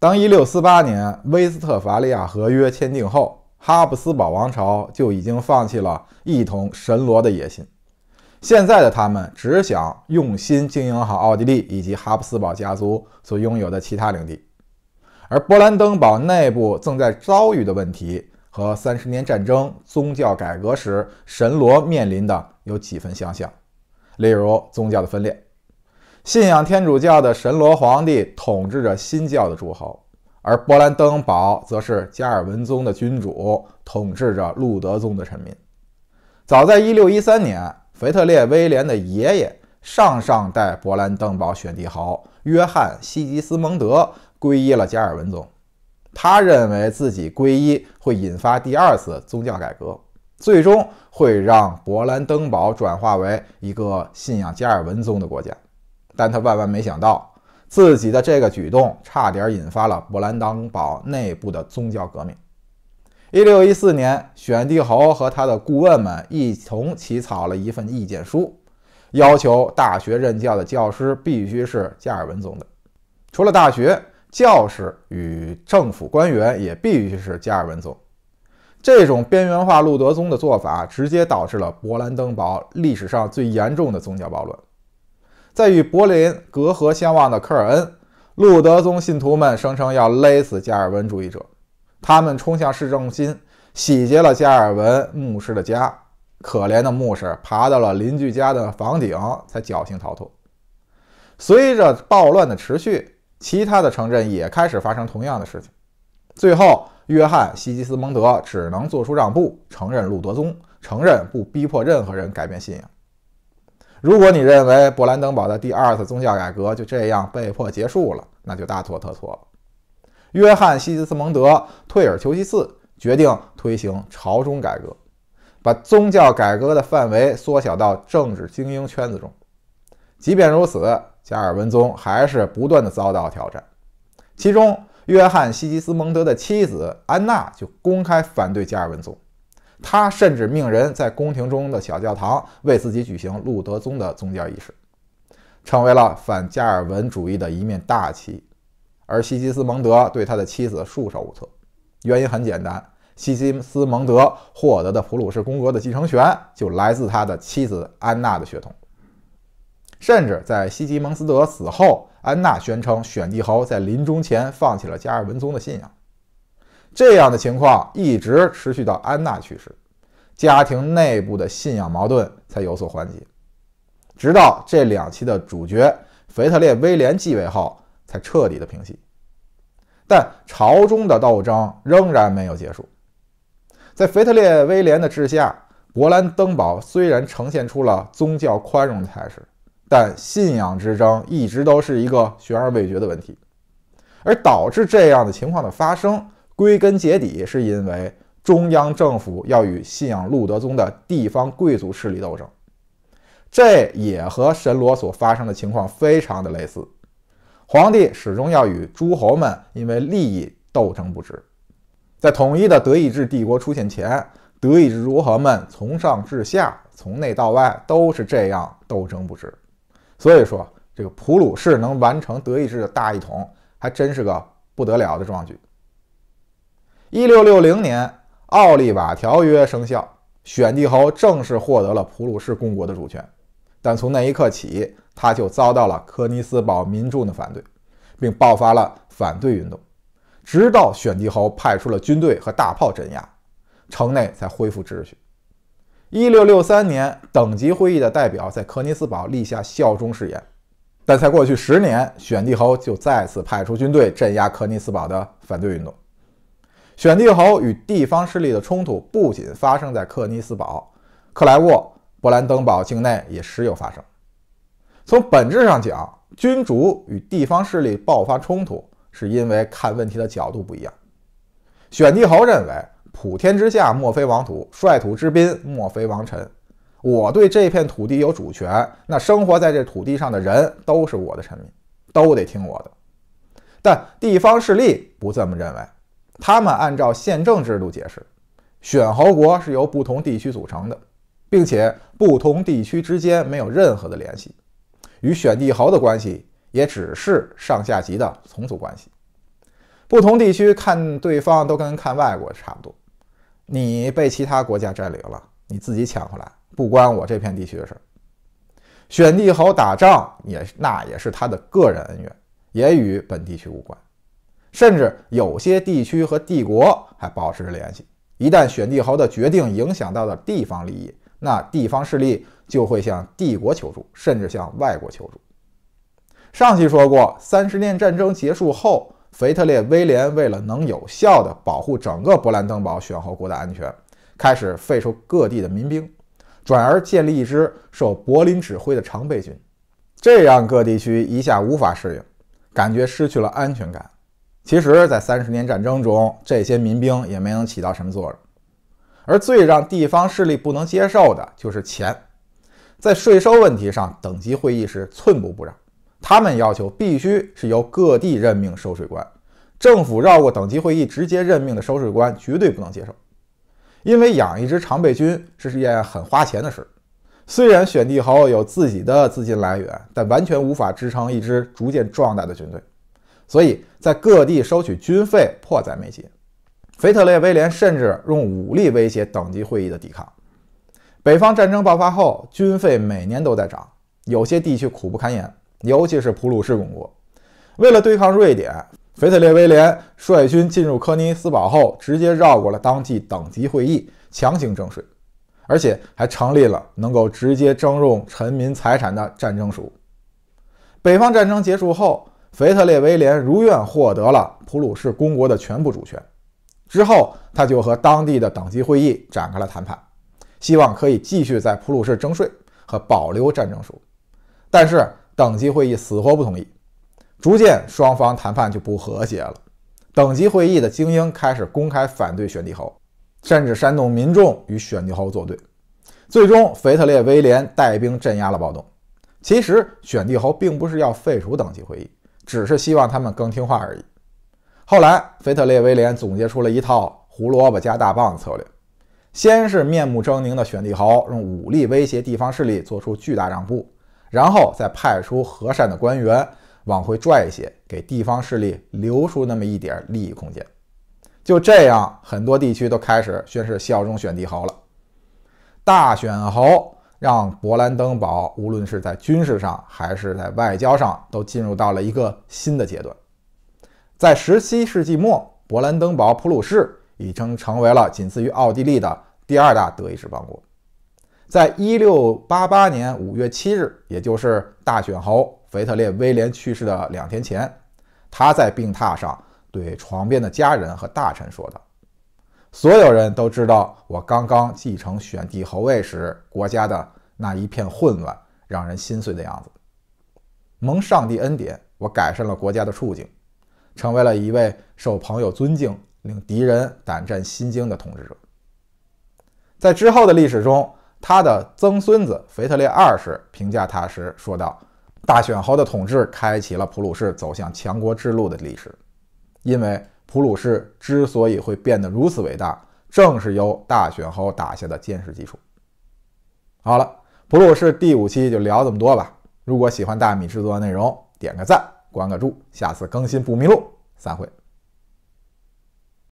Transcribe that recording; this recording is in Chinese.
当1648年《威斯特伐利亚和约》签订后，哈布斯堡王朝就已经放弃了一统神罗的野心。现在的他们只想用心经营好奥地利以及哈布斯堡家族所拥有的其他领地。而勃兰登堡内部正在遭遇的问题，和三十年战争宗教改革时神罗面临的有几分相像，例如宗教的分裂。信仰天主教的神罗皇帝统治着新教的诸侯，而勃兰登堡则是加尔文宗的君主统治着路德宗的臣民。早在一六一三年，腓特烈威廉的爷爷上上代勃兰登堡选帝侯约翰西吉斯蒙德皈依了加尔文宗。他认为自己皈依会引发第二次宗教改革，最终会让勃兰登堡转化为一个信仰加尔文宗的国家。但他万万没想到，自己的这个举动差点引发了勃兰登堡内部的宗教革命。一六一四年，选帝侯和他的顾问们一同起草了一份意见书，要求大学任教的教师必须是加尔文宗的。除了大学教师与政府官员，也必须是加尔文宗。这种边缘化路德宗的做法，直接导致了勃兰登堡历史上最严重的宗教暴乱。在与柏林隔河相望的科尔恩，路德宗信徒们声称要勒死加尔文主义者。他们冲向市中心，洗劫了加尔文牧师的家。可怜的牧师爬到了邻居家的房顶，才侥幸逃脱。随着暴乱的持续，其他的城镇也开始发生同样的事情。最后，约翰·希吉斯蒙德只能做出让步，承认路德宗，承认不逼迫任何人改变信仰。如果你认为勃兰登堡的第二次宗教改革就这样被迫结束了，那就大错特错了。约翰西吉斯蒙德退而求其次，决定推行朝中改革，把宗教改革的范围缩小到政治精英圈子中。即便如此，加尔文宗还是不断的遭到挑战，其中约翰西吉斯蒙德的妻子安娜就公开反对加尔文宗。他甚至命人在宫廷中的小教堂为自己举行路德宗的宗教仪式，成为了反加尔文主义的一面大旗。而西吉斯蒙德对他的妻子束手无策，原因很简单：西金斯蒙德获得的普鲁士公国的继承权就来自他的妻子安娜的血统。甚至在西吉蒙斯德死后，安娜宣称选帝侯在临终前放弃了加尔文宗的信仰。这样的情况一直持续到安娜去世，家庭内部的信仰矛盾才有所缓解，直到这两期的主角腓特烈威廉继位后，才彻底的平息。但朝中的斗争仍然没有结束。在腓特烈威廉的治下，勃兰登堡虽然呈现出了宗教宽容的态势，但信仰之争一直都是一个悬而未决的问题，而导致这样的情况的发生。归根结底，是因为中央政府要与信仰路德宗的地方贵族势力斗争，这也和神罗所发生的情况非常的类似。皇帝始终要与诸侯们因为利益斗争不止。在统一的德意志帝国出现前，德意志诸侯们从上至下、从内到外都是这样斗争不止。所以说，这个普鲁士能完成德意志的大一统，还真是个不得了的壮举。一六六零年，奥利瓦条约生效，选帝侯正式获得了普鲁士公国的主权。但从那一刻起，他就遭到了柯尼斯堡民众的反对，并爆发了反对运动。直到选帝侯派出了军队和大炮镇压，城内才恢复秩序。一六六三年，等级会议的代表在柯尼斯堡立下效忠誓言，但在过去十年，选帝侯就再次派出军队镇压柯尼斯堡的反对运动。选帝侯与地方势力的冲突不仅发生在克尼斯堡、克莱沃、勃兰登堡境内，也时有发生。从本质上讲，君主与地方势力爆发冲突，是因为看问题的角度不一样。选帝侯认为“普天之下，莫非王土；率土之滨，莫非王臣”。我对这片土地有主权，那生活在这土地上的人都是我的臣民，都得听我的。但地方势力不这么认为。他们按照宪政制度解释，选侯国是由不同地区组成的，并且不同地区之间没有任何的联系，与选帝侯的关系也只是上下级的从属关系。不同地区看对方都跟看外国差不多，你被其他国家占领了，你自己抢回来，不关我这片地区的事。选帝侯打仗也那也是他的个人恩怨，也与本地区无关。甚至有些地区和帝国还保持着联系。一旦选帝侯的决定影响到了地方利益，那地方势力就会向帝国求助，甚至向外国求助。上期说过，三十年战争结束后，腓特烈威廉为了能有效地保护整个勃兰登堡选侯国的安全，开始废除各地的民兵，转而建立一支受柏林指挥的常备军。这让各地区一下无法适应，感觉失去了安全感。其实，在三十年战争中，这些民兵也没能起到什么作用。而最让地方势力不能接受的就是钱，在税收问题上，等级会议是寸步不让。他们要求必须是由各地任命收税官，政府绕过等级会议直接任命的收税官绝对不能接受，因为养一支常备军是一件很花钱的事。虽然选帝侯有自己的资金来源，但完全无法支撑一支逐渐壮大的军队。所以在各地收取军费迫在眉睫，腓特烈威廉甚至用武力威胁等级会议的抵抗。北方战争爆发后，军费每年都在涨，有些地区苦不堪言，尤其是普鲁士公国。为了对抗瑞典，腓特烈威廉率军进入柯尼斯堡后，直接绕过了当地等级会议，强行征税，而且还成立了能够直接征用臣民财产的战争署。北方战争结束后。腓特烈威廉如愿获得了普鲁士公国的全部主权，之后他就和当地的等级会议展开了谈判，希望可以继续在普鲁士征税和保留战争书。但是等级会议死活不同意，逐渐双方谈判就不和谐了。等级会议的精英开始公开反对选帝侯，甚至煽动民众与选帝侯作对，最终腓特烈威廉带兵镇压了暴动。其实选帝侯并不是要废除等级会议。只是希望他们更听话而已。后来，腓特烈威廉总结出了一套胡萝卜加大棒策略：先是面目狰狞的选帝侯用武力威胁地方势力做出巨大让步，然后再派出和善的官员往回拽一些，给地方势力留出那么一点利益空间。就这样，很多地区都开始宣誓效忠选帝侯了。大选侯。让勃兰登堡无论是在军事上还是在外交上，都进入到了一个新的阶段。在17世纪末，勃兰登堡普鲁士已称成为了仅次于奥地利的第二大德意志邦国。在1688年5月7日，也就是大选侯腓特烈威廉去世的两天前，他在病榻上对床边的家人和大臣说道。所有人都知道，我刚刚继承选帝侯位时，国家的那一片混乱，让人心碎的样子。蒙上帝恩典，我改善了国家的处境，成为了一位受朋友尊敬、令敌人胆战心惊的统治者。在之后的历史中，他的曾孙子腓特烈二世评价他时说道：“大选侯的统治开启了普鲁士走向强国之路的历史，因为。”普鲁士之所以会变得如此伟大，正是由大选侯打下的坚实基础。好了，普鲁士第五期就聊这么多吧。如果喜欢大米制作的内容，点个赞，关个注，下次更新不迷路。散会。